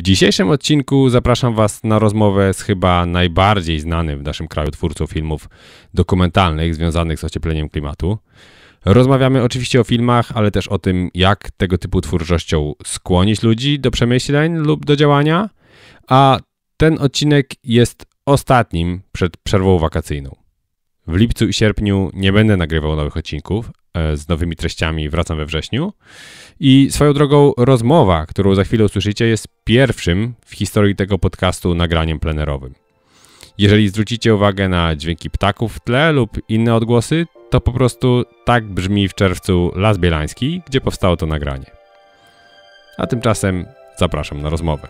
W dzisiejszym odcinku zapraszam Was na rozmowę z chyba najbardziej znanym w naszym kraju twórcą filmów dokumentalnych związanych z ociepleniem klimatu. Rozmawiamy oczywiście o filmach, ale też o tym, jak tego typu twórczością skłonić ludzi do przemyśleń lub do działania. A ten odcinek jest ostatnim przed przerwą wakacyjną. W lipcu i sierpniu nie będę nagrywał nowych odcinków, E, z nowymi treściami wracam we wrześniu. I swoją drogą rozmowa, którą za chwilę usłyszycie, jest pierwszym w historii tego podcastu nagraniem plenerowym. Jeżeli zwrócicie uwagę na dźwięki ptaków w tle lub inne odgłosy, to po prostu tak brzmi w czerwcu Las Bielański, gdzie powstało to nagranie. A tymczasem zapraszam na rozmowę.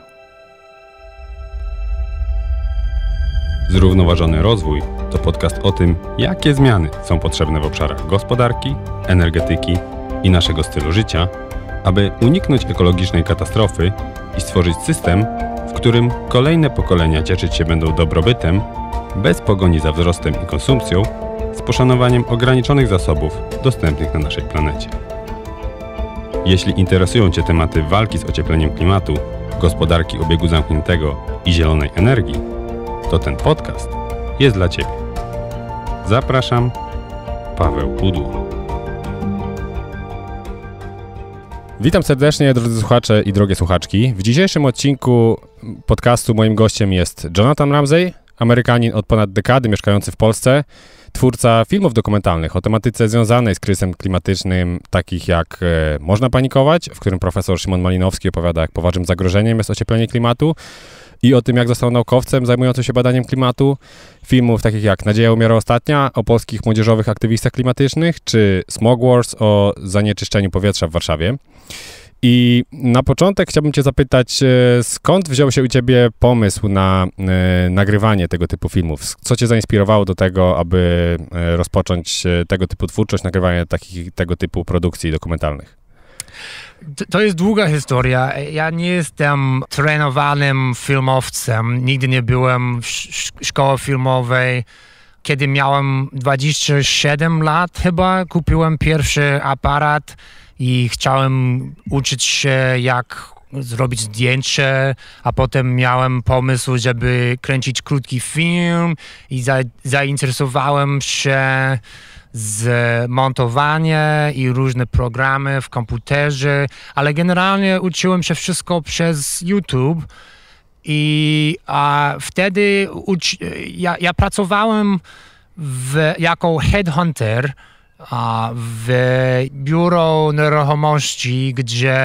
Zrównoważony rozwój to podcast o tym, jakie zmiany są potrzebne w obszarach gospodarki, energetyki i naszego stylu życia, aby uniknąć ekologicznej katastrofy i stworzyć system, w którym kolejne pokolenia cieszyć się będą dobrobytem, bez pogoni za wzrostem i konsumpcją, z poszanowaniem ograniczonych zasobów dostępnych na naszej planecie. Jeśli interesują Cię tematy walki z ociepleniem klimatu, gospodarki obiegu zamkniętego i zielonej energii, to ten podcast jest dla Ciebie. Zapraszam, Paweł Pudło. Witam serdecznie, drodzy słuchacze i drogie słuchaczki. W dzisiejszym odcinku podcastu moim gościem jest Jonathan Ramsey, Amerykanin od ponad dekady mieszkający w Polsce, twórca filmów dokumentalnych o tematyce związanej z kryzysem klimatycznym, takich jak e, Można panikować, w którym profesor Szymon Malinowski opowiada, jak poważnym zagrożeniem jest ocieplenie klimatu, i o tym, jak został naukowcem zajmującym się badaniem klimatu, filmów takich jak Nadzieja umiera ostatnia o polskich młodzieżowych aktywistach klimatycznych, czy Smog Wars o zanieczyszczeniu powietrza w Warszawie. I na początek chciałbym Cię zapytać, e, skąd wziął się u Ciebie pomysł na e, nagrywanie tego typu filmów? Co Cię zainspirowało do tego, aby e, rozpocząć tego typu twórczość, nagrywanie takich, tego typu produkcji dokumentalnych? To jest długa historia. Ja nie jestem trenowanym filmowcem. Nigdy nie byłem w szkole filmowej. Kiedy miałem 27 lat chyba, kupiłem pierwszy aparat i chciałem uczyć się jak zrobić zdjęcie, a potem miałem pomysł, żeby kręcić krótki film i za, zainteresowałem się zmontowanie i różne programy w komputerze, ale generalnie uczyłem się wszystko przez YouTube. I a wtedy ja, ja, pracowałem w, jako headhunter a, w biuro nieruchomości, gdzie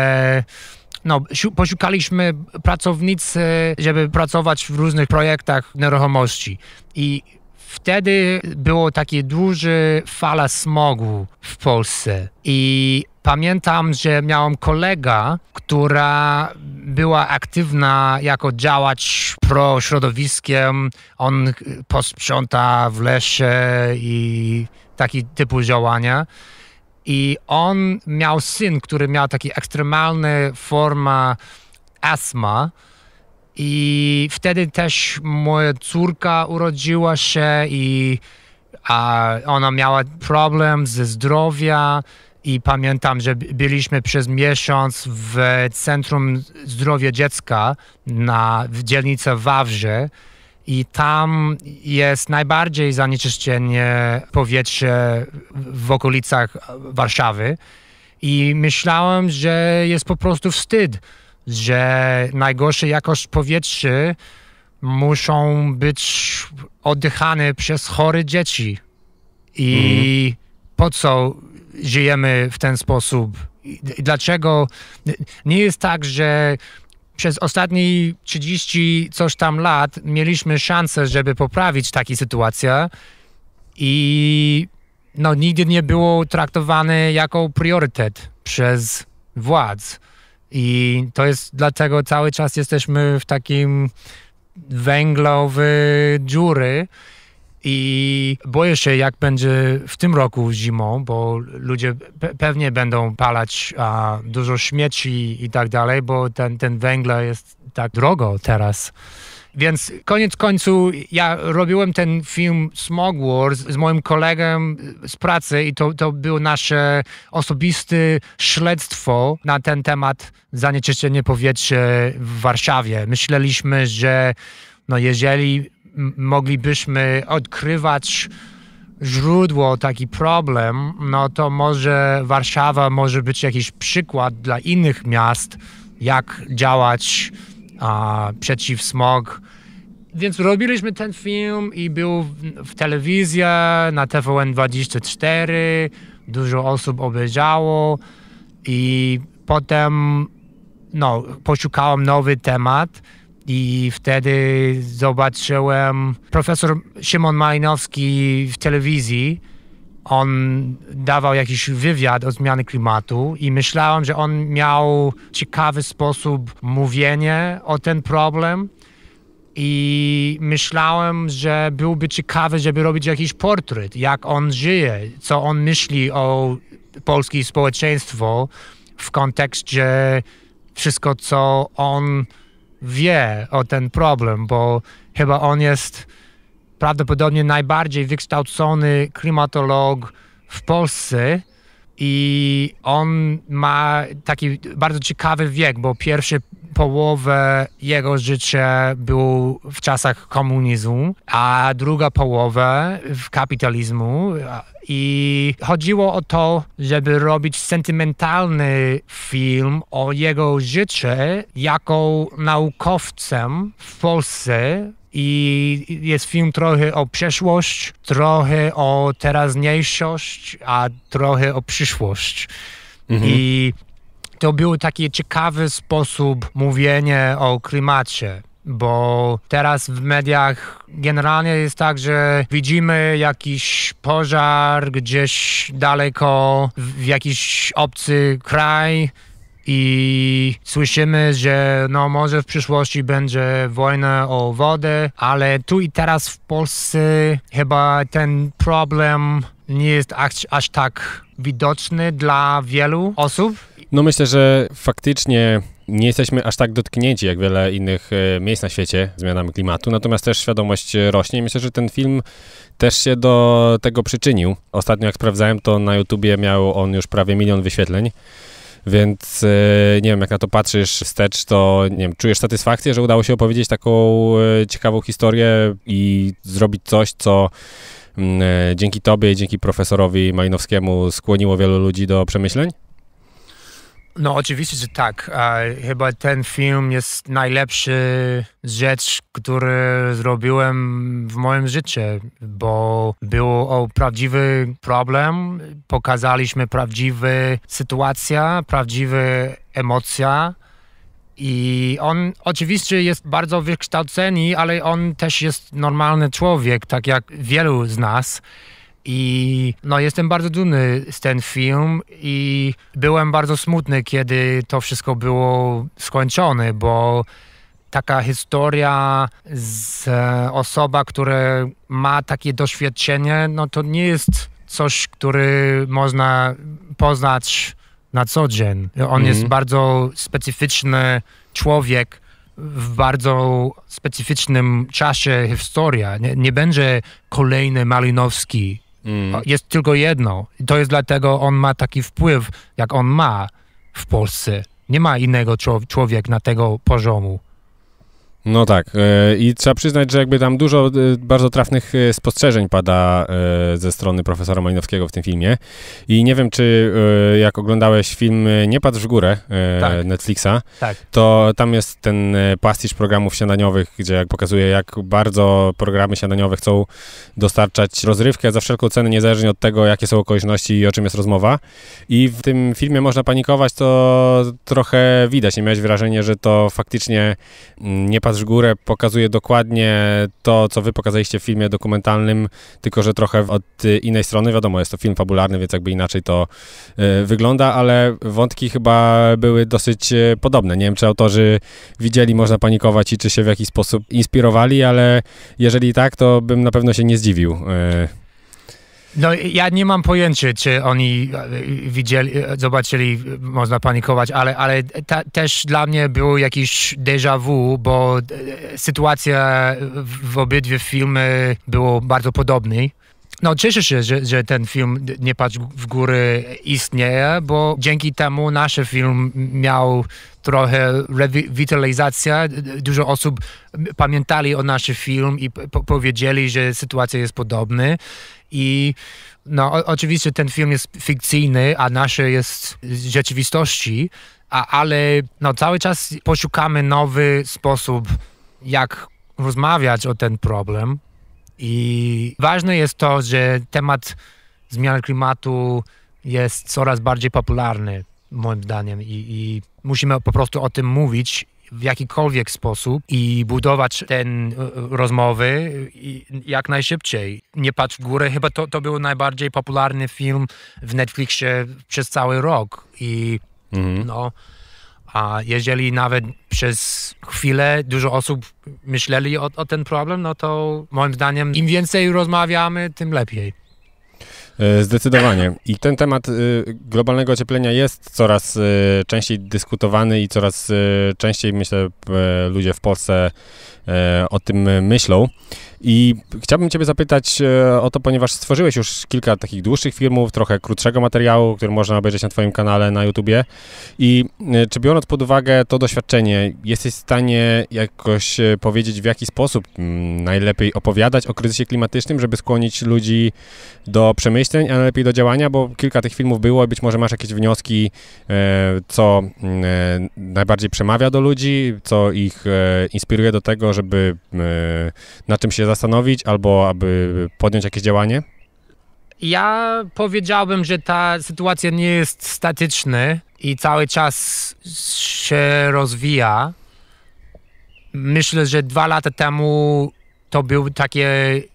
no, poszukaliśmy pracownicy, żeby pracować w różnych projektach nieruchomości. I Wtedy było takie duże fala smogu w Polsce i pamiętam, że miałam kolega, która była aktywna jako działacz pro środowiskiem. On posprząta w lesie i taki typu działania. I on miał syn, który miał taki ekstremalny forma astma i wtedy też moja córka urodziła się i a ona miała problem ze zdrowia i pamiętam, że byliśmy przez miesiąc w Centrum Zdrowia Dziecka na, w dzielnicy Wawrze i tam jest najbardziej zanieczyszczenie powietrze w okolicach Warszawy i myślałem, że jest po prostu wstyd, że najgorsza jakość powietrza muszą być oddychane przez chore dzieci. I mhm. po co żyjemy w ten sposób? Dlaczego nie jest tak, że przez ostatnie 30 coś tam lat mieliśmy szansę, żeby poprawić taką sytuację i no, nigdy nie było traktowane jako priorytet przez władz. I to jest dlatego cały czas jesteśmy w takim węglowy dziury. I boję się, jak będzie w tym roku zimą, bo ludzie pe pewnie będą palać a, dużo śmieci i tak dalej, bo ten, ten węgla jest tak drogo teraz. Więc koniec końców ja robiłem ten film Smog Wars z moim kolegą z pracy i to, to było nasze osobiste śledztwo na ten temat zanieczyszczenie powietrza w Warszawie. Myśleliśmy, że no jeżeli moglibyśmy odkrywać źródło, taki problem, no to może Warszawa może być jakiś przykład dla innych miast, jak działać a, przeciw smog. Więc robiliśmy ten film i był w, w telewizji, na TVN24, dużo osób obejrzało i potem no, poszukałem nowy temat i wtedy zobaczyłem profesor Szymon Malinowski w telewizji on dawał jakiś wywiad o zmianie klimatu i myślałem, że on miał ciekawy sposób mówienia o ten problem i myślałem, że byłby ciekawy, żeby robić jakiś portret, jak on żyje, co on myśli o polskim społeczeństwo w kontekście wszystko, co on wie o ten problem, bo chyba on jest prawdopodobnie najbardziej wykształcony klimatolog w Polsce. I on ma taki bardzo ciekawy wiek, bo pierwsze połowę jego życia był w czasach komunizmu, a druga połowę w kapitalizmu. I chodziło o to, żeby robić sentymentalny film o jego życiu jako naukowcem w Polsce i jest film trochę o przeszłość, trochę o teraźniejszość, a trochę o przyszłość. Mhm. I to był taki ciekawy sposób mówienia o klimacie bo teraz w mediach generalnie jest tak, że widzimy jakiś pożar gdzieś daleko, w jakiś obcy kraj, i słyszymy, że no może w przyszłości będzie wojna o wodę, ale tu i teraz w Polsce chyba ten problem nie jest aż, aż tak widoczny dla wielu osób. No myślę, że faktycznie nie jesteśmy aż tak dotknięci jak wiele innych e, miejsc na świecie zmianami klimatu, natomiast też świadomość e, rośnie i myślę, że ten film też się do tego przyczynił. Ostatnio jak sprawdzałem, to na YouTubie miał on już prawie milion wyświetleń. Więc e, nie wiem, jak na to patrzysz wstecz, to nie wiem, czujesz satysfakcję, że udało się opowiedzieć taką e, ciekawą historię i zrobić coś, co mm, e, dzięki tobie i dzięki profesorowi Majnowskiemu skłoniło wielu ludzi do przemyśleń? No oczywiście, że tak. chyba ten film jest najlepszy rzecz, który zrobiłem w moim życiu, bo był o prawdziwy problem, pokazaliśmy prawdziwą sytuację, prawdziwe emocja. I on oczywiście jest bardzo wykształcony, ale on też jest normalny człowiek, tak jak wielu z nas. I no, jestem bardzo dumny z ten film i byłem bardzo smutny, kiedy to wszystko było skończone, bo taka historia z osoba, która ma takie doświadczenie, no to nie jest coś, który można poznać na co dzień. On mm. jest mhm. bardzo specyficzny człowiek w bardzo specyficznym czasie historia. Nie, nie będzie kolejny Malinowski Mm. Jest tylko jedno. I to jest dlatego on ma taki wpływ, jak on ma w Polsce. Nie ma innego człowieka na tego poziomu. No tak. E, I trzeba przyznać, że jakby tam dużo e, bardzo trafnych e, spostrzeżeń pada ze strony profesora Malinowskiego w tym filmie. I nie wiem, czy jak oglądałeś film Nie patrz w górę tak. Netflixa, tak. to tam jest ten pastisz programów śniadaniowych, gdzie jak pokazuje, jak bardzo programy śniadaniowe chcą dostarczać rozrywkę za wszelką cenę, niezależnie od tego, jakie są okoliczności i o czym jest rozmowa. I w tym filmie można panikować, to trochę widać. Nie miałeś wrażenie, że to faktycznie mm, nie patrz Nasz Górę pokazuje dokładnie to, co wy pokazaliście w filmie dokumentalnym, tylko że trochę od y, innej strony. Wiadomo, jest to film fabularny, więc jakby inaczej to y, wygląda, ale wątki chyba były dosyć y, podobne. Nie wiem, czy autorzy widzieli Można Panikować i czy się w jakiś sposób inspirowali, ale jeżeli tak, to bym na pewno się nie zdziwił. Y. No ja nie mam pojęcia, czy oni e, widzieli, e, zobaczyli, można panikować, ale, ale ta, też dla mnie był jakiś déjà vu, bo e, sytuacja w obydwie filmy było bardzo podobnej. No cieszę się, że, że ten film Nie patrz w góry istnieje, bo dzięki temu nasz film miał trochę rewitalizację. Dużo osób pamiętali o naszym film i po powiedzieli, że sytuacja jest podobna. I no, oczywiście ten film jest fikcyjny, a nasze jest z rzeczywistości, a, ale no, cały czas poszukamy nowy sposób, jak rozmawiać o ten problem. I ważne jest to, że temat zmian klimatu jest coraz bardziej popularny, moim zdaniem, i, i musimy po prostu o tym mówić w jakikolwiek sposób i budować ten e, e, rozmowy jak najszybciej. Nie patrz w górę, chyba to, to był najbardziej popularny film w Netflixie przez cały rok i mhm. no a jeżeli nawet przez chwilę dużo osób myśleli o, o ten problem, no to moim zdaniem im więcej rozmawiamy, tym lepiej. E, zdecydowanie. I ten temat e, globalnego ocieplenia jest coraz e, częściej dyskutowany i coraz częściej, myślę, ludzie w Polsce o tym myślą. I chciałbym Ciebie zapytać o to, ponieważ stworzyłeś już kilka takich dłuższych filmów, trochę krótszego materiału, który można obejrzeć na Twoim kanale na YouTubie. I czy biorąc pod uwagę to doświadczenie, jesteś w stanie jakoś powiedzieć, w jaki sposób mm, najlepiej opowiadać o kryzysie klimatycznym, żeby skłonić ludzi do przemyśleń, myśleń, a lepiej do działania, bo kilka tych filmów było i być może masz jakieś wnioski, e, co mm, e, najbardziej przemawia do ludzi, co ich e, inspiruje do tego, żeby na czym się zastanowić albo aby podjąć jakieś działanie? Ja powiedziałbym, że ta sytuacja nie jest statyczna i cały czas się rozwija. Myślę, że dwa lata temu to był taki e,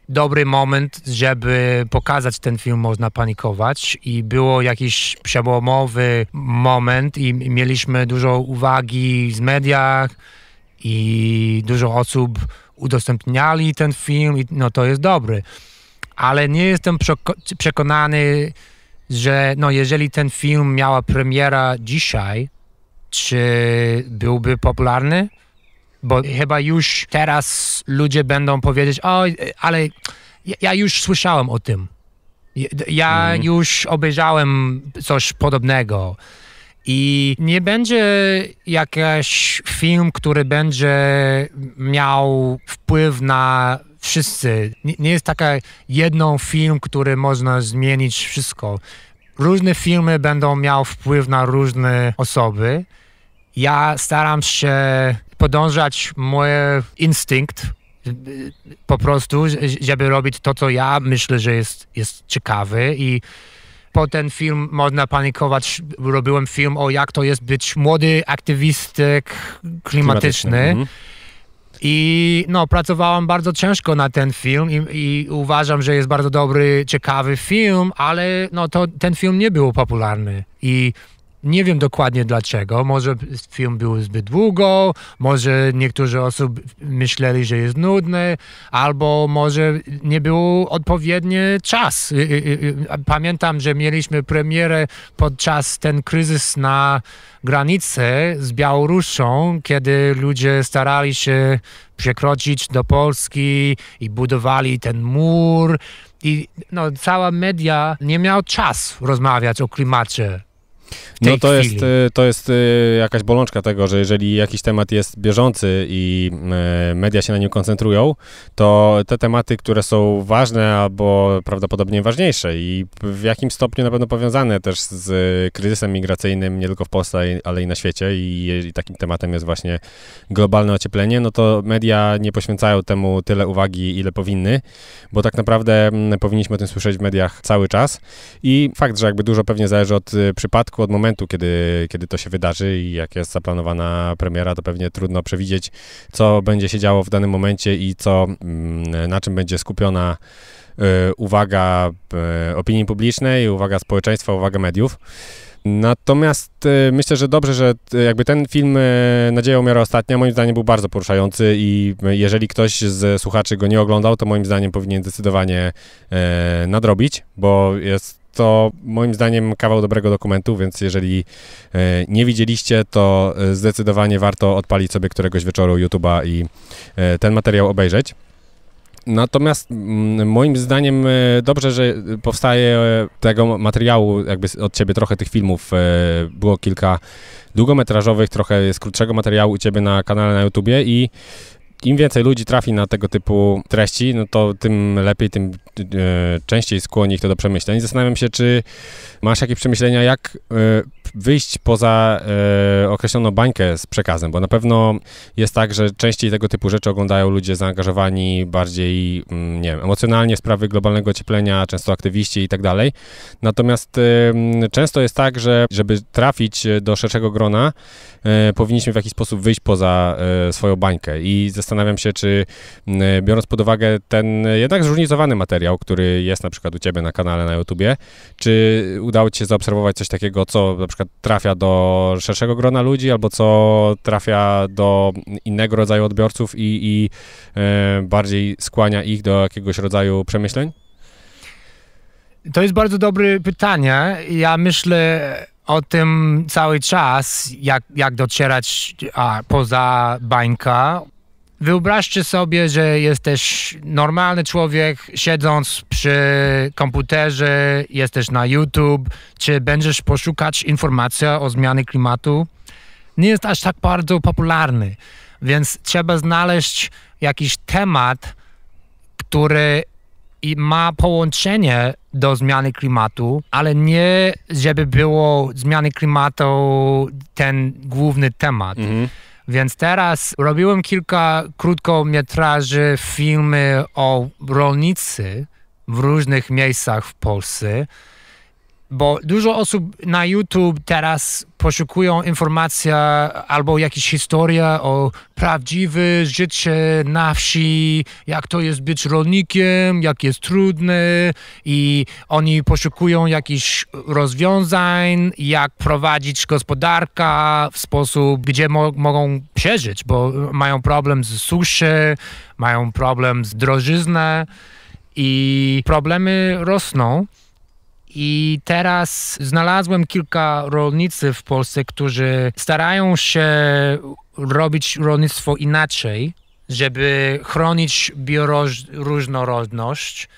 dobry moment, żeby pokazać ten film Można Panikować i było jakiś przełomowy moment i mieliśmy dużo uwagi z mediach i dużo osób udostępniali ten film i no to jest dobry. Ale nie jestem przekonany, że no jeżeli ten film miała premiera dzisiaj, czy byłby popularny? bo y- chyba już teraz ludzie będą powiedzieć, o, y, ale ja już słyszałem o tym. Ja mhm. już obejrzałem coś podobnego. I nie będzie jakiś film, który będzie miał wpływ na wszyscy. Nie, nie jest taka jedną film, który można zmienić wszystko. Różne filmy będą miały wpływ na różne osoby. Ja staram się podążać mój instynkt, po prostu, żeby robić to, co ja myślę, że jest, jest ciekawe i po ten film można panikować. Robiłem film o jak to jest być młody aktywistek klimatyczny. Mhm. I no, pracowałem bardzo ciężko na ten film i, i, uważam, że jest bardzo dobry, ciekawy film, ale no, to, ten film nie był popularny. I nie wiem dokładnie dlaczego. Może film był zbyt długo, może niektórzy osób myśleli, że jest nudny, albo może nie był odpowiedni czas. Y, y, y, pamiętam, że mieliśmy premierę podczas ten kryzys na granicy z Białorusią, kiedy ludzie starali się przekroczyć do Polski i budowali ten mur. I no, cała media nie miała czasu rozmawiać o klimacie no to jest, y, to jest y, jakaś bolączka tego, że jeżeli jakiś temat jest bieżący i y, media się na nim koncentrują, to te tematy, które są ważne albo prawdopodobnie ważniejsze i w jakim stopniu na pewno powiązane też z kryzysem migracyjnym nie tylko w Polsce, ale i na świecie i jeżeli takim tematem jest właśnie globalne ocieplenie, no to media nie poświęcają temu tyle uwagi, ile powinny, bo tak naprawdę mm, powinniśmy o tym słyszeć w mediach cały czas i fakt, że jakby dużo pewnie zależy od przypadku, od momentu, kiedy, kiedy to się wydarzy i jak jest zaplanowana premiera, to pewnie trudno przewidzieć, co będzie się działo w danym momencie i co, mm, na czym będzie skupiona y, uwaga y, opinii publicznej, uwaga społeczeństwa, uwaga mediów. Natomiast y, myślę, że dobrze, że jakby ten film Nadzieja umiera ostatnia moim zdaniem był bardzo poruszający i jeżeli ktoś z słuchaczy go nie oglądał, to moim zdaniem powinien zdecydowanie nadrobić, bo jest to moim zdaniem kawał dobrego dokumentu, więc jeżeli e, nie widzieliście, to e, zdecydowanie warto odpalić sobie któregoś wieczoru YouTube'a i e, ten materiał obejrzeć. Natomiast mm, moim zdaniem dobrze, że powstaje tego materiału, jakby od ciebie trochę tych filmów. Było kilka długometrażowych, trochę z krótszego materiału u ciebie na kanale na YouTubie i im więcej ludzi trafi na tego typu treści, no to tym lepiej, tym e, częściej skłoni ich to do przemyśleń. Zastanawiam się, czy masz jakieś przemyślenia, jak e, wyjść poza e, określoną bańkę z przekazem, bo na pewno jest tak, że częściej tego typu rzeczy oglądają ludzie zaangażowani bardziej, mm, nie wiem, emocjonalnie w sprawy globalnego ocieplenia, często aktywiści i tak dalej. Natomiast e, często jest tak, że żeby trafić do szerszego grona, e, powinniśmy w jakiś sposób wyjść poza e, swoją bańkę i zastanawiam się, czy biorąc pod uwagę ten jednak zróżnicowany materiał, który jest na przykład u Ciebie na kanale na YouTubie, czy udało Ci się zaobserwować coś takiego, co na przykład przykład trafia do szerszego grona ludzi, albo co trafia do innego rodzaju odbiorców i, i e, bardziej skłania ich do jakiegoś rodzaju przemyśleń? To jest bardzo dobre pytanie. Ja myślę o tym cały czas, jak, jak docierać a, poza bańka, Wyobraźcie sobie, że jesteś normalny człowiek, siedząc przy komputerze, jesteś na YouTube, czy będziesz poszukać informacji o zmianie klimatu. Nie jest aż tak bardzo popularny, więc trzeba znaleźć jakiś temat, który ma połączenie do zmiany klimatu, ale nie żeby było zmiany klimatu ten główny temat. Mhm. Więc teraz robiłem kilka krótkometraży, filmy o rolnicy w różnych miejscach w Polsce bo dużo osób na YouTube teraz poszukują informacji albo jakieś historia o prawdziwe życie na wsi, jak to jest być rolnikiem, jak jest trudne i oni poszukują jakichś rozwiązań, jak prowadzić gospodarkę w sposób, gdzie mo mogą przeżyć, bo mają problem z suszy, mają problem z drożyzną i problemy rosną. I teraz znalazłem kilka rolnicy w Polsce, którzy starają się robić rolnictwo inaczej, żeby chronić bioróżnorodność.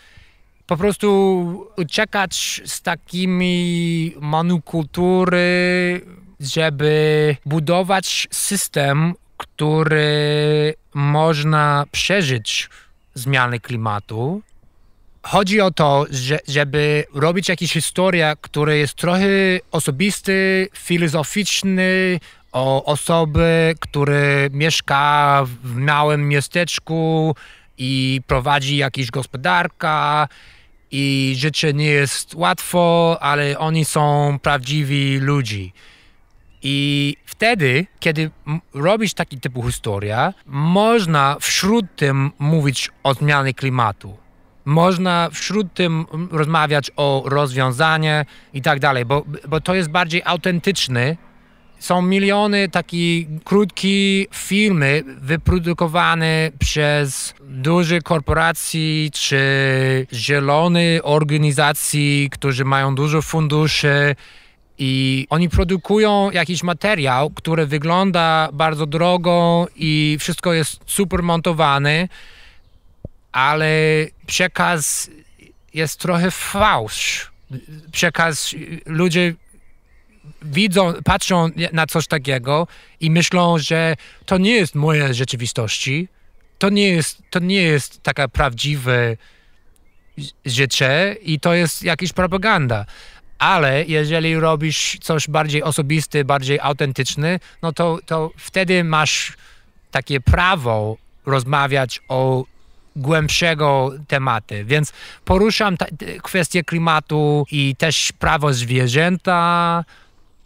Po prostu uciekać z takimi monokultury, żeby budować system, który można przeżyć zmiany klimatu chodzi o to, że, żeby robić jakąś historię, która jest trochę osobisty, filozoficzny, o osoby, które mieszka w małym miasteczku i prowadzi jakąś gospodarkę i życie nie jest łatwo, ale oni są prawdziwi ludzi. I wtedy, kiedy robisz taki typu historia, można wśród tym mówić o zmianie klimatu można wśród tym rozmawiać o rozwiązanie i tak dalej, bo, bo to jest bardziej autentyczny. Są miliony takich krótkich filmy wyprodukowane przez duże korporacje czy zielone organizacje, którzy mają dużo funduszy i oni produkują jakiś materiał, który wygląda bardzo drogo i wszystko jest super montowane ale przekaz jest trochę fałsz. Przekaz, ludzie widzą, patrzą na coś takiego i myślą, że to nie jest moje rzeczywistości, to nie jest, to nie jest taka prawdziwe życie i to jest jakaś propaganda. Ale jeżeli robisz coś bardziej osobiste, bardziej autentyczne, no to, to wtedy masz takie prawo rozmawiać o głębszego tematy, więc poruszam kwestię klimatu i też prawo zwierzęta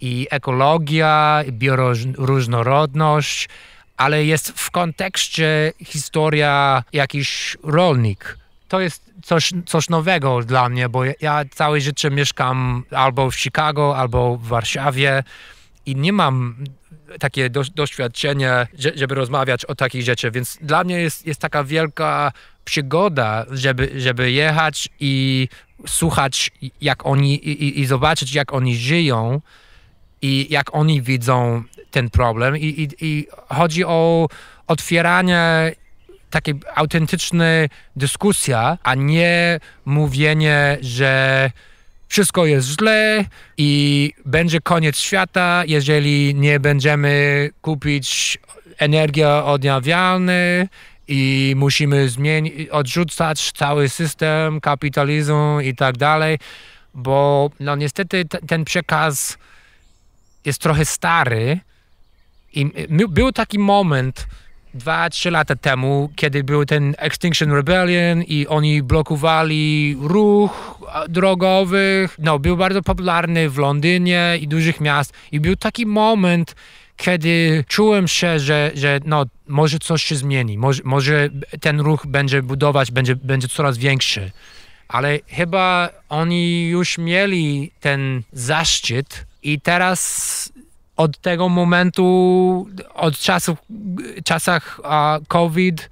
i ekologia, i bioróżnorodność, ale jest w kontekście historia jakiś rolnik. To jest coś, coś nowego dla mnie, bo ja całe życie mieszkam albo w Chicago, albo w Warszawie i nie mam takie do, doświadczenie, żeby rozmawiać o takich rzeczy, więc dla mnie jest, jest taka wielka przygoda, żeby, żeby jechać i słuchać, jak oni i, i zobaczyć, jak oni żyją i jak oni widzą ten problem. I, i, i chodzi o otwieranie takiej autentycznej dyskusji, a nie mówienie, że wszystko jest źle i będzie koniec świata, jeżeli nie będziemy kupić energii odnawialnej i musimy zmienić, odrzucać cały system, kapitalizmu i tak dalej, bo no niestety ten przekaz jest trochę stary i był taki moment, 2-3 lata temu, kiedy był ten Extinction Rebellion i oni blokowali ruch drogowych. No, był bardzo popularny w Londynie i dużych miast i był taki moment, kiedy czułem się, że, że no, może coś się zmieni, może, może ten ruch będzie budować, będzie, będzie coraz większy. Ale chyba oni już mieli ten zaszczyt i teraz od tego momentu, od czasów, czasach COVID,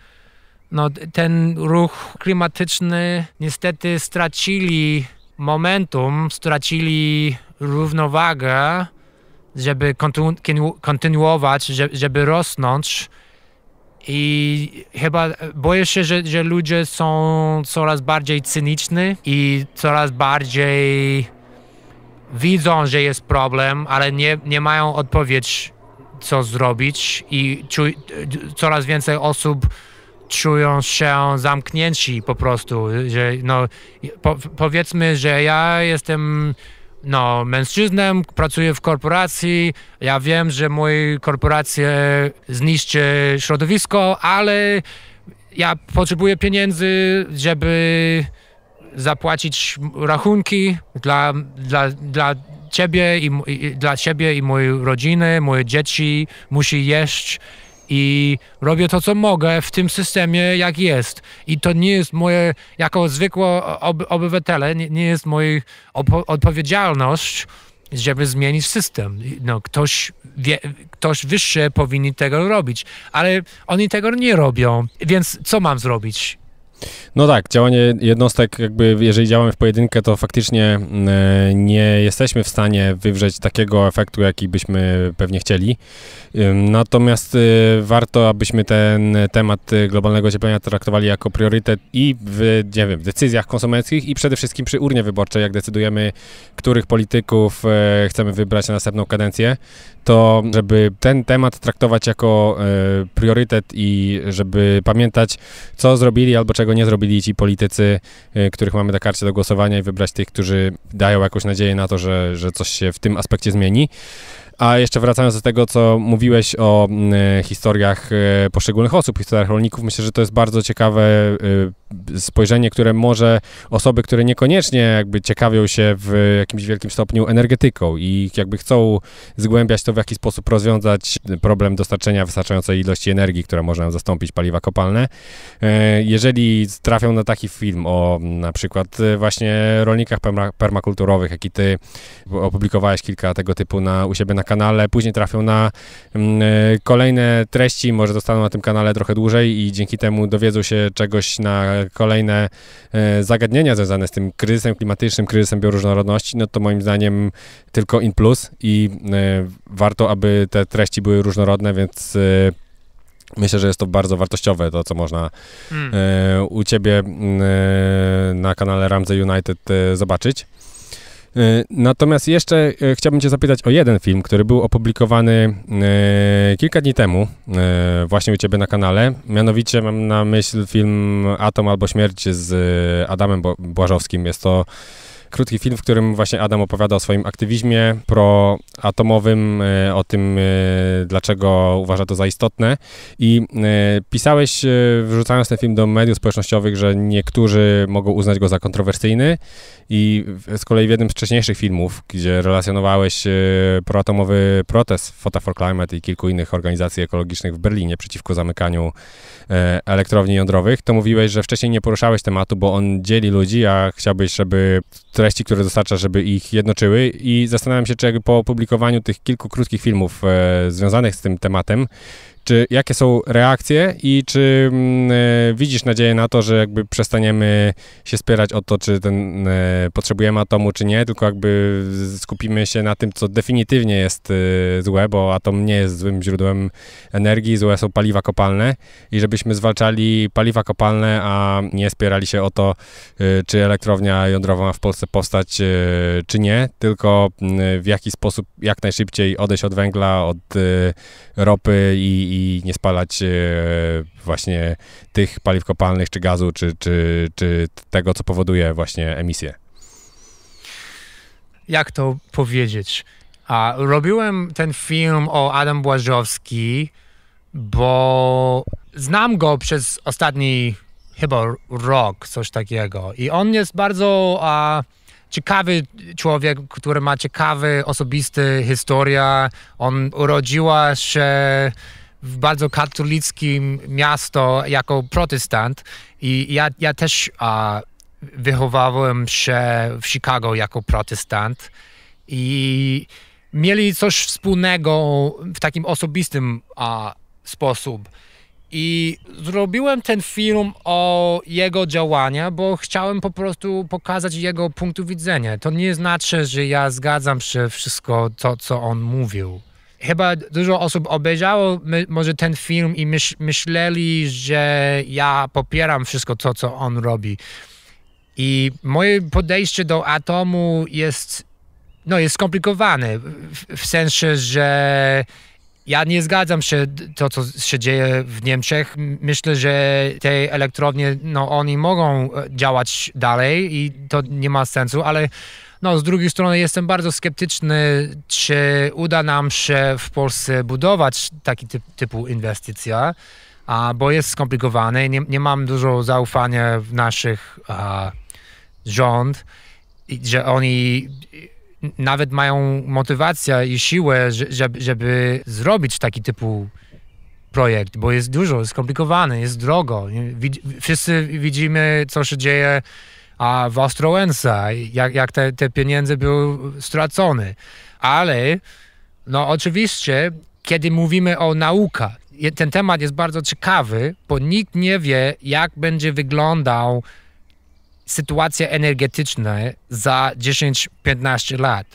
no, ten ruch klimatyczny niestety stracili momentum, stracili równowagę, żeby kontynu kontynuować, żeby rosnąć. I chyba boję się, że, że ludzie są coraz bardziej cyniczni i coraz bardziej widzą, że jest problem, ale nie, nie mają odpowiedzi, co zrobić. I coraz więcej osób czują się zamknięci po prostu, że no, po, powiedzmy, że ja jestem no, mężczyzną, pracuję w korporacji, ja wiem, że moje korporacje zniszczy środowisko, ale ja potrzebuję pieniędzy, żeby zapłacić rachunki dla, dla, dla ciebie i, i dla siebie i mojej rodziny, moje dzieci musi jeść i robię to, co mogę w tym systemie, jak jest. I to nie jest moje, jako zwykłe ob obywatele, nie, nie jest moja odpowiedzialność, żeby zmienić system. No, ktoś, wie, ktoś wyższy powinien tego robić, ale oni tego nie robią, więc co mam zrobić? No tak, działanie jednostek, jakby jeżeli działamy w pojedynkę, to faktycznie e, nie jesteśmy w stanie wywrzeć takiego efektu, jaki byśmy pewnie chcieli. Natomiast y, warto, abyśmy ten temat globalnego ocieplenia traktowali jako priorytet i w, nie wiem, decyzjach konsumenckich i przede wszystkim przy urnie wyborczej, jak decydujemy, których polityków e, chcemy wybrać na następną kadencję to żeby ten temat traktować jako e, priorytet i żeby pamiętać, co zrobili albo czego nie zrobili ci politycy, e, których mamy na karcie do głosowania i wybrać tych, którzy dają jakąś nadzieję na to, że, że coś się w tym aspekcie zmieni. A jeszcze wracając do tego, co mówiłeś o mm, e, historiach e, poszczególnych osób, historiach rolników, myślę, że to jest bardzo ciekawe e, spojrzenie, które może osoby, które niekoniecznie jakby ciekawią się w jakimś wielkim stopniu energetyką i jakby chcą zgłębiać to, w jaki sposób rozwiązać problem dostarczenia wystarczającej ilości energii, która można zastąpić paliwa kopalne. E, jeżeli trafią na taki film o na przykład e, właśnie rolnikach permakulturowych, jaki ty opublikowałeś kilka tego typu na, u siebie na kanale, później trafią na mm, e, kolejne treści, może zostaną na tym kanale trochę dłużej i dzięki temu dowiedzą się czegoś na kolejne e, zagadnienia związane z tym kryzysem klimatycznym, kryzysem bioróżnorodności, no to moim zdaniem tylko in plus i e, warto, aby te treści były różnorodne, więc e, Myślę, że jest to bardzo wartościowe, to co można mm. u ciebie mm, na kanale Ramsey United zobaczyć. E, natomiast jeszcze e, chciałbym Cię zapytać o jeden film, który był opublikowany e, kilka dni temu, właśnie u Ciebie na kanale. Mianowicie mam na myśl film Atom albo Śmierć z Adamem Błażowskim. Jest to krótki film, w którym właśnie Adam opowiada o swoim aktywizmie proatomowym, e, o tym, e, dlaczego uważa to za istotne. I e, pisałeś, wrzucając ten film do mediów społecznościowych, że niektórzy mogą uznać go za kontrowersyjny. I z kolei w jednym z wcześniejszych filmów, gdzie relacjonowałeś proatomowy protest Fota for Climate i kilku innych organizacji ekologicznych w Berlinie przeciwko zamykaniu elektrowni jądrowych, to mówiłeś, że wcześniej nie poruszałeś tematu, bo on dzieli ludzi, a chciałbyś, żeby treści, które dostarcza, żeby ich jednoczyły i zastanawiam się, czy po opublikowaniu tych kilku krótkich filmów e, związanych z tym tematem, czy, jakie są reakcje i czy y, widzisz nadzieję na to, że jakby przestaniemy się spierać o to, czy ten, y, potrzebujemy atomu, czy nie, tylko jakby skupimy się na tym, co definitywnie jest y, złe, bo atom nie jest złym źródłem energii, złe są paliwa kopalne i żebyśmy zwalczali paliwa kopalne, a nie spierali się o to, czy elektrownia jądrowa ma w Polsce powstać, czy nie, tylko mm, w jaki sposób jak najszybciej odejść od węgla, od ropy i i nie spalać e, właśnie tych paliw kopalnych, czy gazu, czy, czy, czy tego, co powoduje właśnie emisję. Jak to powiedzieć? A, robiłem ten film o Adam Błażowski, bo znam go przez ostatni chyba rok, coś takiego. I on jest bardzo a, ciekawy człowiek, który ma ciekawy, osobisty historia. On urodziła się w bardzo katolickim miasto jako protestant i ja, ja też a, wychowałem się w Chicago jako protestant i mieli coś wspólnego w takim osobistym a, sposób. I zrobiłem ten film o jego działania, bo chciałem po prostu pokazać jego punkt widzenia. To nie znaczy, że ja zgadzam się wszystko to, co on mówił chyba dużo osób obejrzało my, może ten film i myśl, myśleli, że ja popieram wszystko to, co on robi. I moje podejście do atomu jest, no, jest skomplikowane w, w sensie, że ja nie zgadzam się to, co się dzieje w Niemczech. Myślę, że te elektrownie, no oni mogą e, działać dalej i to nie ma sensu, ale no, z drugiej strony jestem bardzo sceptyczny, czy uda nam się w Polsce budować taki typ, typu inwestycja, a, bo jest skomplikowane. Nie, nie mam dużo zaufania w naszych a, rząd, że oni nawet mają motywację i siłę, żeby, żeby zrobić taki typu projekt, bo jest dużo, jest skomplikowany, jest drogo. Wszyscy widzimy, co się dzieje a w Ostrołęca, jak, jak te, te pieniądze były stracone. Ale no oczywiście, kiedy mówimy o nauka, ten temat jest bardzo ciekawy, bo nikt nie wie, jak będzie wyglądał sytuacja energetyczna za 10-15 lat.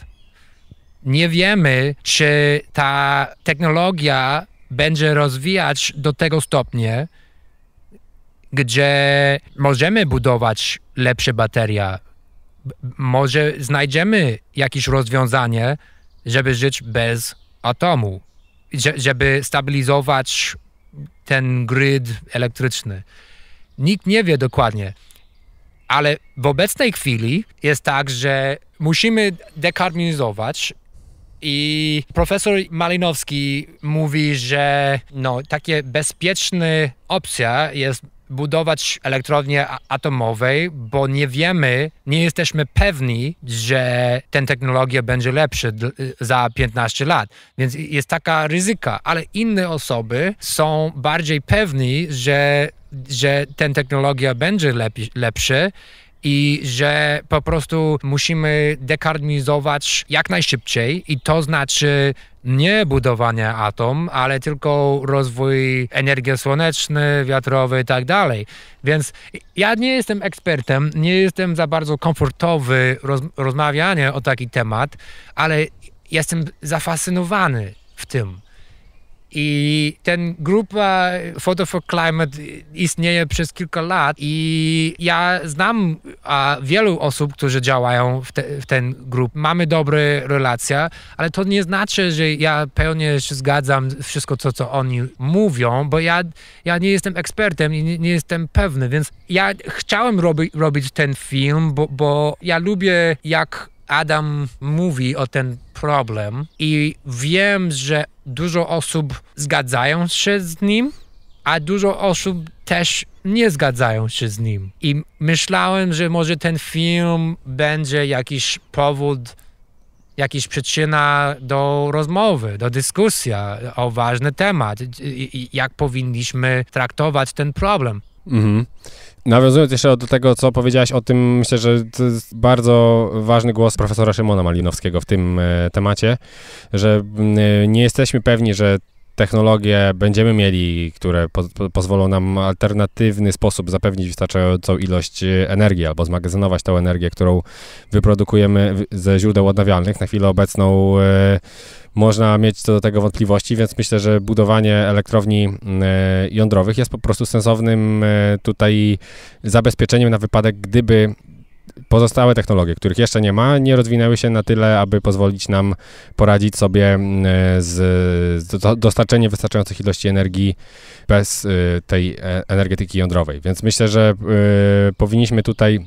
Nie wiemy, czy ta technologia będzie rozwijać do tego stopnia, gdzie możemy budować lepsza bateria. Może znajdziemy jakieś rozwiązanie, żeby żyć bez atomu, że, żeby stabilizować ten grid elektryczny. Nikt nie wie dokładnie, ale w obecnej chwili jest tak, że musimy dekarbonizować i profesor Malinowski mówi, że no, takie bezpieczna opcja jest budować elektrownię atomowej, bo nie wiemy, nie jesteśmy pewni, że ten technologia będzie lepszy za 15 lat. Więc jest taka ryzyka, ale inne osoby są bardziej pewni, że, że ten technologia będzie lepszy i że po prostu musimy dekarbonizować jak najszybciej i to znaczy nie budowanie atom, ale tylko rozwój energii słonecznej, wiatrowej i tak dalej. Więc ja nie jestem ekspertem, nie jestem za bardzo komfortowy roz rozmawianie o taki temat, ale jestem zafascynowany w tym. I ten grupa Photo for Climate istnieje przez kilka lat i ja znam a, wielu osób, którzy działają w, te, w ten grup. Mamy dobre relacje, ale to nie znaczy, że ja pełnie się zgadzam wszystko, co, co oni mówią, bo ja, ja nie jestem ekspertem i nie, nie jestem pewny, więc ja chciałem robi, robić ten film, bo, bo ja lubię jak Adam mówi o ten problem i wiem, że dużo osób zgadzają się z nim, a dużo osób też nie zgadzają się z nim. I myślałem, że może ten film będzie jakiś powód, jakaś przyczyna do rozmowy, do dyskusji o ważny temat, jak powinniśmy traktować ten problem. Mhm. Nawiązując jeszcze do tego, co powiedziałaś o tym, myślę, że to jest bardzo ważny głos profesora Szymona Malinowskiego w tym e, temacie, że mm, e, nie jesteśmy pewni, że technologie będziemy mieli, które po, po, pozwolą nam alternatywny sposób zapewnić wystarczającą ilość e, energii albo zmagazynować tą energię, którą wyprodukujemy ze źródeł odnawialnych. Na chwilę obecną e, można mieć co do tego wątpliwości, więc myślę, że budowanie elektrowni e, jądrowych jest po prostu sensownym e, tutaj zabezpieczeniem na wypadek, gdyby pozostałe technologie, których jeszcze nie ma, nie rozwinęły się na tyle, aby pozwolić nam poradzić sobie mm, e, z, dostarczeniem wystarczających ilości energii bez y, tej e, energetyki jądrowej. Więc myślę, że y, powinniśmy tutaj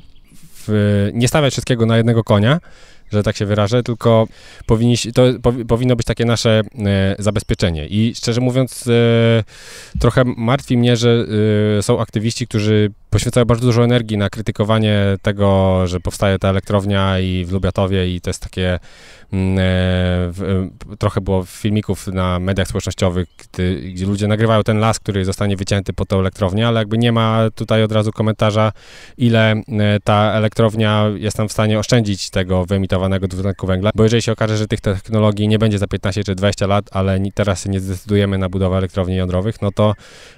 w, nie stawiać wszystkiego na jednego konia, że tak się wyrażę, tylko to powinno być takie nasze e, zabezpieczenie. I szczerze mówiąc, trochę martwi mnie, że y, są aktywiści, którzy poświęcają bardzo dużo energii na krytykowanie tego, że powstaje ta elektrownia i w Lubiatowie i to jest takie mm, e, w, e, trochę było filmików na mediach społecznościowych, gdy, gdzie ludzie nagrywają ten las, który zostanie wycięty po tą elektrownię, ale jakby nie ma tutaj od razu komentarza, ile e, ta elektrownia jest nam w stanie oszczędzić tego wyemitowanego dwutlenku węgla, bo jeżeli się okaże, że tych technologii nie będzie za 15 czy 20 lat, ale teraz nie zdecydujemy na budowę elektrowni jądrowych, no to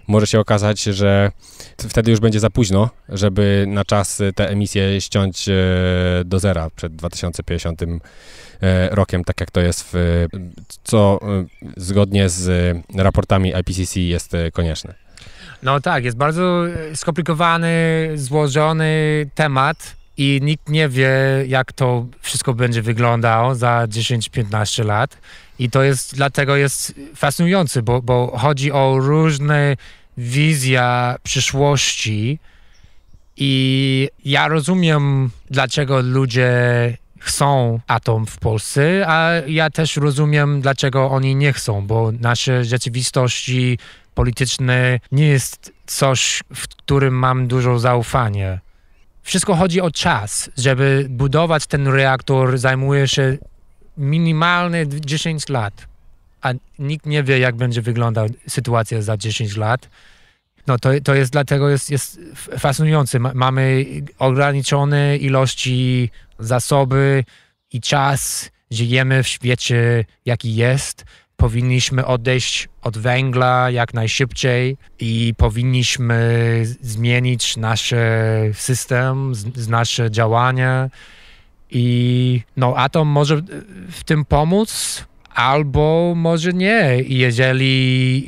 może się okazać, że wtedy już będzie za późno późno, żeby na czas te emisje ściąć e, do zera przed 2050 e, rokiem, tak jak to jest, w, co e, zgodnie z raportami IPCC jest konieczne. No tak, jest bardzo skomplikowany, złożony temat i nikt nie wie, jak to wszystko będzie wyglądało za 10-15 lat. I to jest, dlatego jest fascynujący, bo, bo chodzi o różne wizja przyszłości, i ja rozumiem, dlaczego ludzie chcą atom w Polsce, a ja też rozumiem, dlaczego oni nie chcą, bo nasze rzeczywistości polityczne nie jest coś, w którym mam dużo zaufania. Wszystko chodzi o czas. Żeby budować ten reaktor, zajmuje się minimalne 10 lat, a nikt nie wie, jak będzie wyglądała sytuacja za 10 lat. No to, to jest dlatego jest, jest fascynujący. Mamy ograniczone ilości zasoby i czas. Żyjemy w świecie, jaki jest. Powinniśmy odejść od węgla jak najszybciej i powinniśmy zmienić nasz system, z, z nasze działania. I no, atom może w tym pomóc, albo może nie, jeżeli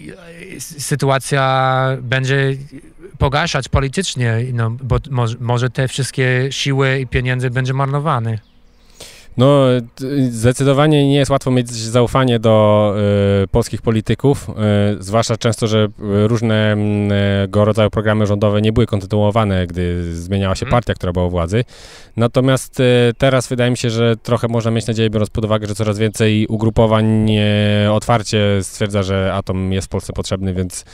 e, sytuacja będzie pogarszać politycznie, no, bo może, może te wszystkie siły i pieniądze będzie marnowane. No, zdecydowanie nie jest łatwo mieć zaufanie do y, polskich polityków, y, zwłaszcza często, że y, różnego rodzaju programy rządowe nie były kontynuowane, gdy zmieniała się mhm. partia, która była u władzy. Natomiast y, teraz wydaje mi się, że trochę można mieć nadzieję, biorąc pod uwagę, że coraz więcej ugrupowań e, otwarcie stwierdza, że atom jest w Polsce potrzebny, więc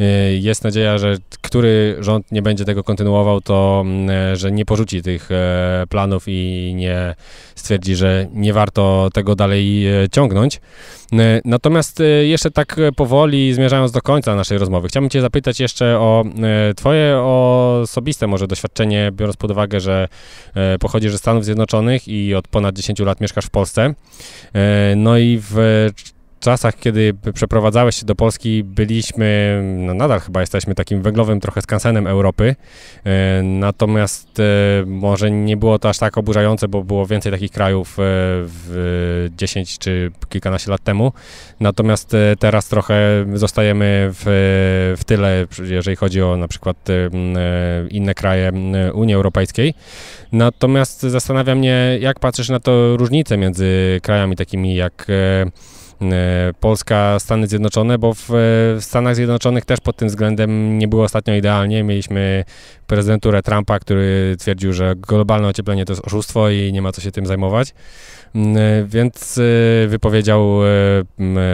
y, jest nadzieja, że który rząd nie będzie tego kontynuował, to e, że nie porzuci tych e, planów i nie stwierdzi, że nie warto tego dalej e, ciągnąć. E, natomiast e, jeszcze tak powoli zmierzając do końca naszej rozmowy, chciałbym Cię zapytać jeszcze o Twoje osobiste może doświadczenie, biorąc pod uwagę, że pochodzisz ze Stanów Zjednoczonych i od ponad 10 lat mieszkasz w Polsce. No i w czasach, kiedy przeprowadzałeś się do Polski, byliśmy, no nadal chyba jesteśmy takim węglowym trochę skansenem Europy, e, natomiast e, może nie było to aż tak oburzające, bo było więcej takich krajów e, w 10 czy kilkanaście lat temu, natomiast teraz trochę zostajemy w, w tyle, jeżeli chodzi o na przykład inne kraje Unii Europejskiej, natomiast zastanawia mnie, jak patrzysz na to różnice między krajami takimi jak E, Polska, Stany Zjednoczone, bo e, w, Stanach Zjednoczonych też pod tym względem nie było ostatnio idealnie. Mieliśmy prezydenturę Trumpa, który twierdził, że globalne ocieplenie to jest oszustwo i nie ma co się tym zajmować. Mm, e, więc wypowiedział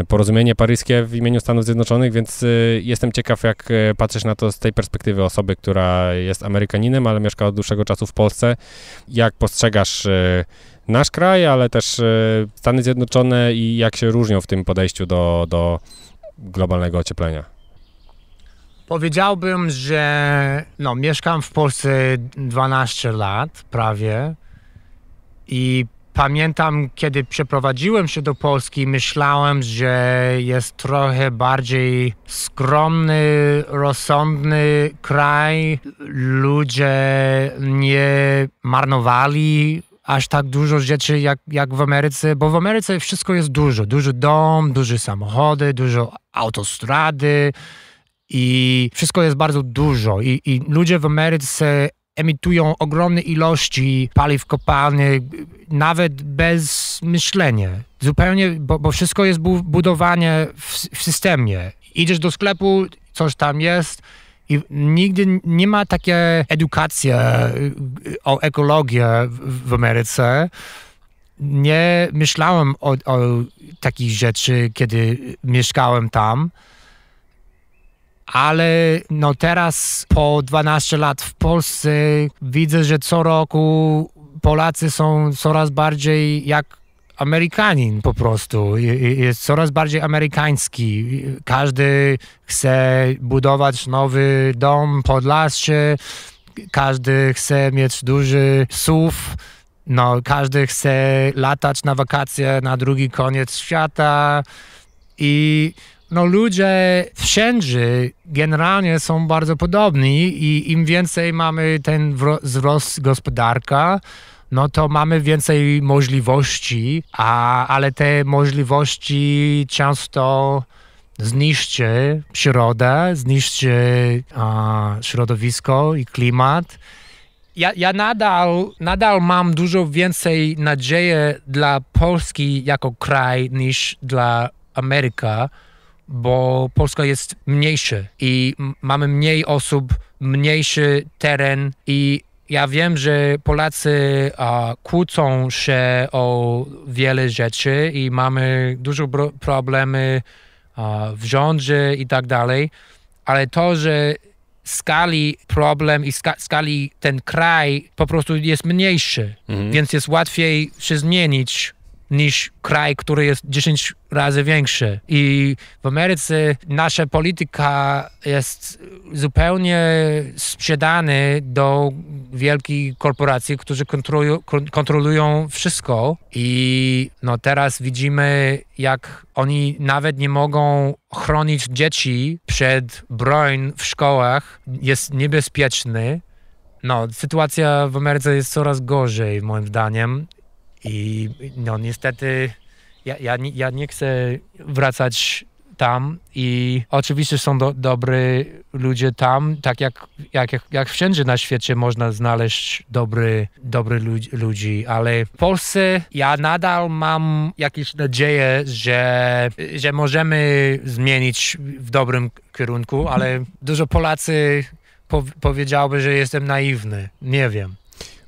porozumienie paryskie w imieniu Stanów Zjednoczonych, więc jestem ciekaw, jak patrzysz na to z tej perspektywy osoby, która jest Amerykaninem, ale mieszka od dłuższego czasu w Polsce. Jak postrzegasz nasz kraj, ale też e, Stany Zjednoczone i jak się różnią w tym podejściu do, do globalnego ocieplenia? Powiedziałbym, że no, mieszkam w Polsce 12 lat prawie i pamiętam, kiedy przeprowadziłem się do Polski, myślałem, że jest trochę bardziej skromny, rozsądny kraj. Ludzie nie marnowali aż tak dużo rzeczy jak, jak w Ameryce, bo w Ameryce wszystko jest dużo. Dużo dom, duże samochody, dużo autostrady i wszystko jest bardzo dużo. I, i ludzie w Ameryce emitują ogromne ilości paliw kopalnych, nawet bez myślenia. Zupełnie, bo, bo wszystko jest bu budowane w, w systemie. Idziesz do sklepu, coś tam jest, i nigdy nie ma takiej edukacji y, o ekologii w Ameryce nie myślałem o, o, takich rzeczy, kiedy mieszkałem tam. Ale no teraz, po 12 lat w Polsce, widzę, że co roku Polacy są coraz bardziej jak Amerykanin po prostu, jest coraz bardziej amerykański. Każdy chce budować nowy dom pod lasie, każdy chce mieć duży SUV, no, każdy chce latać na wakacje na drugi koniec świata i no ludzie wszędzie generalnie są bardzo podobni i im więcej mamy ten wzrost gospodarka, no to mamy więcej możliwości, a, ale te możliwości często zniszczy przyrodę, zniszczy a, środowisko i klimat. Ja, ja nadal, nadal mam dużo więcej nadziei dla Polski jako kraj niż dla Ameryka, bo Polska jest mniejsza i mamy mniej osób, mniejszy teren i ja wiem, że Polacy a, kłócą się o wiele rzeczy i mamy dużo pro problemy a, w rządzie i tak dalej, ale to, że skali problem i ska skali ten kraj po prostu jest mniejszy, mhm. więc jest łatwiej się zmienić niż kraj, który jest 10 razy większy. I w Ameryce nasza polityka jest zupełnie sprzedana do wielkich korporacji, którzy kontrolują, kontrolują wszystko. I no teraz widzimy, jak oni nawet nie mogą chronić dzieci przed broń w szkołach. Jest niebezpieczny. No, sytuacja w Ameryce jest coraz gorzej, moim zdaniem. I no niestety ja, ja, ja nie chcę wracać tam i oczywiście są do, dobry ludzie tam, tak jak, jak, jak, jak wszędzie na świecie można znaleźć dobry, dobry ludzi, ludzi, ale w Polsce ja nadal mam jakieś nadzieje, że, że możemy zmienić w dobrym kierunku, ale dużo Polacy po, powiedziałby, że jestem naiwny. Nie wiem.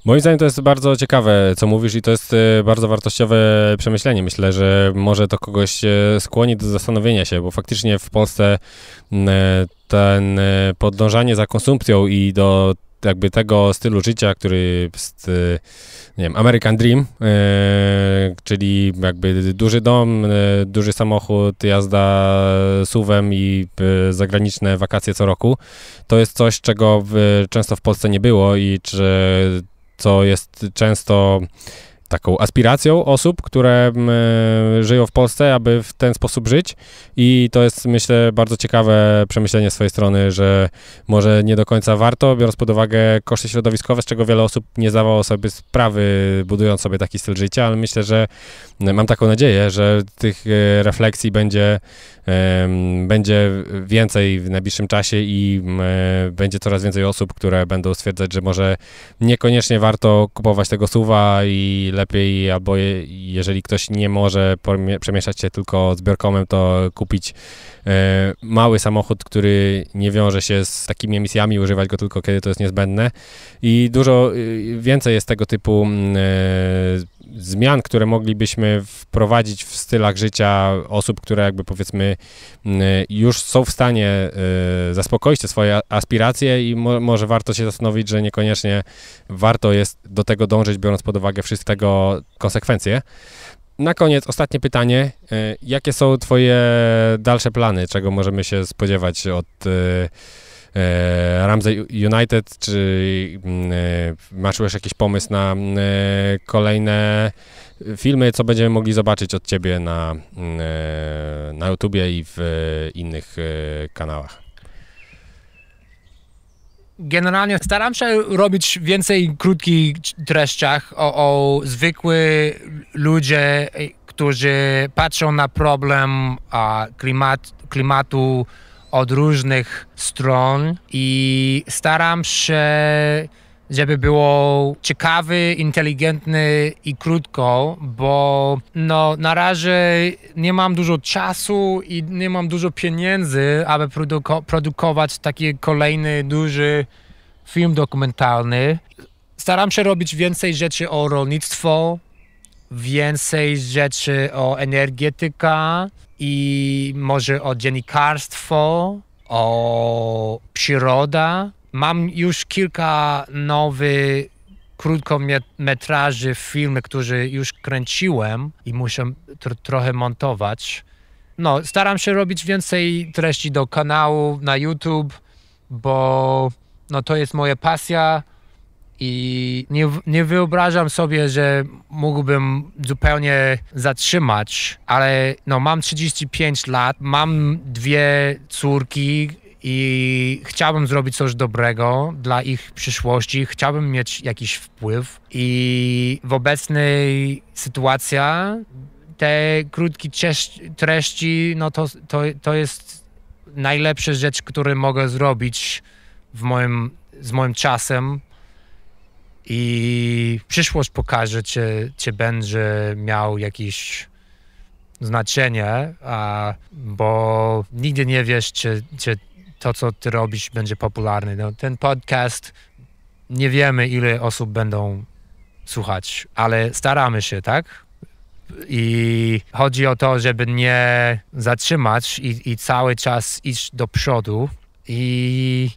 Moim zdaniem to jest bardzo ciekawe, co mówisz, i to jest e, bardzo wartościowe przemyślenie. Myślę, że może to kogoś e, skłoni do zastanowienia się, bo faktycznie w Polsce e, ten podążanie za konsumpcją i do jakby tego stylu życia, który jest, nie wiem, American Dream, czyli jakby duży dom, duży samochód, jazda suwem i zagraniczne wakacje co roku, to jest coś, czego często w Polsce nie było i czy co jest często taką aspiracją osób, które y, żyją w Polsce, aby w ten sposób żyć. I to jest, myślę, bardzo ciekawe przemyślenie z swojej strony, że może nie do końca warto, biorąc pod uwagę koszty środowiskowe, z czego wiele osób nie zdawało sobie sprawy, budując sobie taki styl życia, ale myślę, że mm, mam taką nadzieję, że tych e, refleksji będzie, y, będzie więcej w najbliższym czasie i y, będzie coraz więcej osób, które będą stwierdzać, że może niekoniecznie warto kupować tego suwa i lepiej, albo je, jeżeli ktoś nie może przemieszać się tylko zbiorkomem, to kupić e, mały samochód, który nie wiąże się z takimi emisjami, używać go tylko kiedy to jest niezbędne. I dużo y, więcej jest tego typu mm, e, zmian, które moglibyśmy wprowadzić w stylach życia osób, które jakby powiedzmy mm, już są w stanie y, zaspokoić te swoje aspiracje i mo może warto się zastanowić, że niekoniecznie warto jest do tego dążyć, biorąc pod uwagę wszystkiego konsekwencje. Na koniec ostatnie pytanie. Y, jakie są Twoje dalsze plany? Czego możemy się spodziewać od y, E, Ramsey United, czy mm, e, masz już jakiś pomysł na mm, e, kolejne filmy, co będziemy mogli zobaczyć od Ciebie na, mm, na YouTubie i w innych kanałach? Generalnie staram się robić więcej krótkich treściach o, o zwykły ludzie, którzy patrzą na problem a, klimat, klimatu, od różnych stron i staram się, żeby było ciekawy, inteligentny i krótko, bo no, na razie nie mam dużo czasu i nie mam dużo pieniędzy, aby produko- produkować taki kolejny duży film dokumentalny. Staram się robić więcej rzeczy o rolnictwo, więcej rzeczy o energetyka i może o dziennikarstwo, o przyroda. Mam już kilka nowych krótkometraży, filmy, które już kręciłem i muszę tr trochę montować. No, staram się robić więcej treści do kanału na YouTube, bo no, to jest moja pasja i nie, nie wyobrażam sobie, że mógłbym zupełnie zatrzymać, ale no mam 35 lat, mam dwie córki, i chciałbym zrobić coś dobrego dla ich przyszłości, chciałbym mieć jakiś wpływ i w obecnej sytuacji te krótkie treści, no to, to, to jest najlepsza rzecz, którą mogę zrobić w moim, z moim czasem i przyszłość pokaże, czy, czy będzie miał jakieś znaczenie, a, bo nigdy nie wiesz, czy, czy to, co ty robisz, będzie popularne. No, ten podcast, nie wiemy, ile osób będą słuchać, ale staramy się, tak? I chodzi o to, żeby nie zatrzymać i, i cały czas iść do przodu. I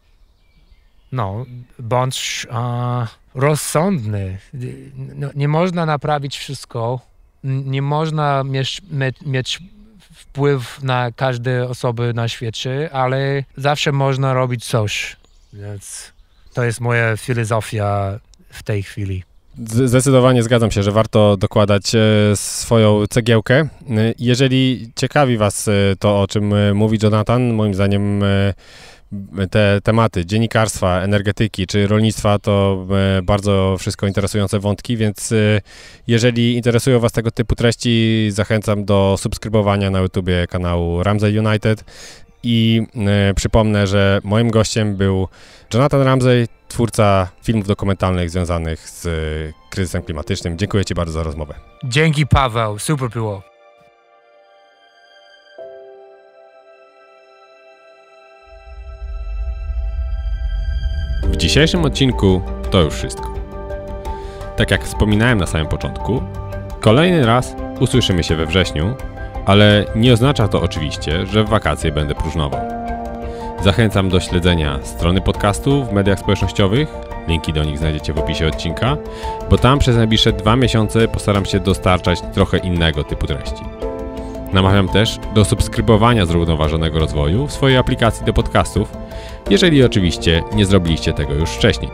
no, bądź a, rozsądny. No, nie można naprawić wszystko, nie można mieć, mieć wpływ na każde osoby na świecie, ale zawsze można robić coś. Więc to jest moja filozofia w tej chwili. Zdecydowanie zgadzam się, że warto dokładać e, swoją cegiełkę. E, jeżeli ciekawi Was e, to, o czym mówi Jonathan, moim zdaniem te tematy dziennikarstwa, energetyki czy rolnictwa to e, bardzo wszystko interesujące wątki, więc e, jeżeli interesują Was tego typu treści, zachęcam do subskrybowania na YouTubie kanału Ramsey United i e, przypomnę, że moim gościem był Jonathan Ramsey, twórca filmów dokumentalnych związanych z kryzysem klimatycznym. Dziękuję Ci bardzo za rozmowę. Dzięki Paweł, super było. W dzisiejszym odcinku to już wszystko. Tak jak wspominałem na samym początku, kolejny raz usłyszymy się we wrześniu, ale nie oznacza to oczywiście, że w wakacje będę próżnował. Zachęcam do śledzenia strony podcastu w mediach społecznościowych, linki do nich znajdziecie w opisie odcinka, bo tam przez najbliższe dwa miesiące postaram się dostarczać trochę innego typu treści. Namawiam też do subskrybowania zrównoważonego rozwoju w swojej aplikacji do podcastów, jeżeli oczywiście nie zrobiliście tego już wcześniej.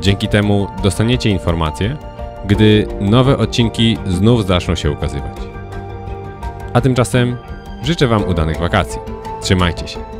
Dzięki temu dostaniecie informacje, gdy nowe odcinki znów zaczną się ukazywać. A tymczasem życzę Wam udanych wakacji. Trzymajcie się.